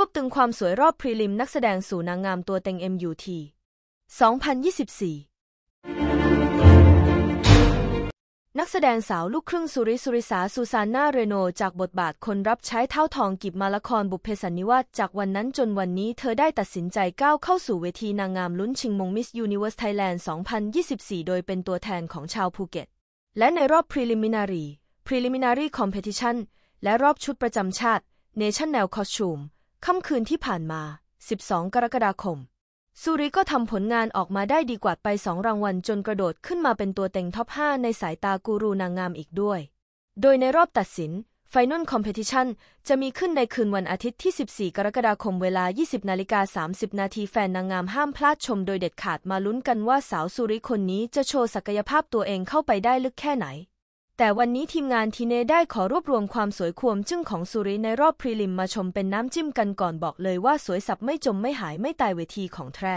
วบตึงความสวยรอบพรีลิม นักแสดงสู่นางงามตัวเต็ง MUT 2024 นักแสดงสาวลูกครึ่งสุริสุริสาซูซานนาเรโนจากบทบาทคนรับใช้เท่าทองกิบมาละครบุพเพสันนิวาสจากวันนั้นจนวันนี้เธอได้ตัดสินใจก้าวเข้าสู่เวที นางงามลุ้นชิงมงมิสยูนิเวอร์สไทยแลนด์2024 โดยเป็นตัวแทนของชาวภูเก็ต และในรอบพรีลิมินารีพรีลิมินารีคอมเพติชันและรอบชุดประจำชาติเนชั่นแนลคอสตูมค่ำคืนที่ผ่านมา 12 กรกฎาคมซูริก็ทำผลงานออกมาได้ดีกว่าไปสองรางวัลจนกระโดดขึ้นมาเป็นตัวเต็งท็อป5ในสายตากูรูนางงามอีกด้วย โดยในรอบตัดสิน ไฟนอลคอมเพติชันจะมีขึ้นในคืนวันอาทิตย์ที่ 14 กรกฎาคม เวลา 20 นาฬิกา 30 นาทีแฟนนางงามห้ามพลาดชมโดยเด็ดขาดมาลุ้นกันว่าสาวซูริคนนี้จะโชว์ศักยภาพตัวเองเข้าไปได้ลึกแค่ไหนแต่วันนี้ทีมงานทีเนได้ขอรวบรวมความสวยควม จึ้งของสุริในรอบพรีลิมมาชมเป็นน้ำจิ้มกันก่อนบอกเลยว่าสวยสับไม่จมไม่หายไม่ตายเวทีของแทร่